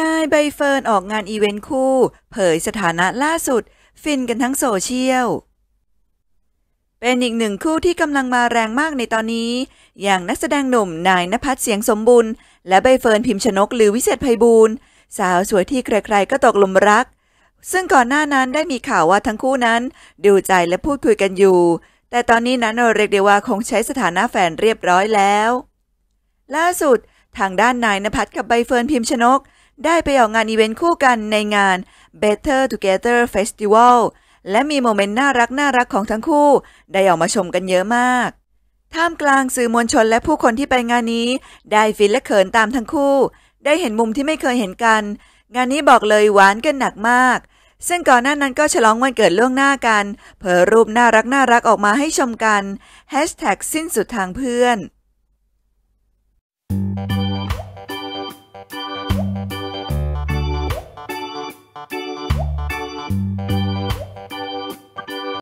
นายใบเฟิร์นออกงานอีเวนต์คู่ เผยสถานะล่าสุด ฟินกันทั้งโซเชียลเป็นอีกหนึ่งคู่ที่กำลังมาแรงมากในตอนนี้ อย่างนักแสดงหนุ่มนายนภัสเสียงสมบุญและใบเฟิร์นพิมพ์ชนกหรือวิเศษไพบูลสาวสวยที่ใครๆก็ตกหลุมรัก ซึ่งก่อนหน้านั้นได้มีข่าวว่าทั้งคู่นั้น ดูใจและพูดคุยกันอยู่ แต่ตอนนี้นั้นเรียกได้ว่าคงใช้สถานะแฟนเรียบร้อยแล้ว ล่าสุดทางด้านนายนภัสกับใบเฟิร์นพิมพ์ชนกได้ไปออกงานอีเวนต์คู่กันในงาน Better Together Festival และมีโมเมนต์น่ารักน่ารักของทั้งคู่ได้ออกมาชมกันเยอะมาก ท่ามกลางสื่อมวลชนและผู้คนที่ไปงานนี้ ได้ฟินและเขินตามทั้งคู่ ได้เห็นมุมที่ไม่เคยเห็นกัน งานนี้บอกเลยหวานกันหนักมาก ซึ่งก่อนหน้านั้นก็ฉลองวันเกิดล่วงหน้ากัน เผยรูปน่ารักน่ารักออกมาให้ชมกัน สิ้นสุดทางเพื่อน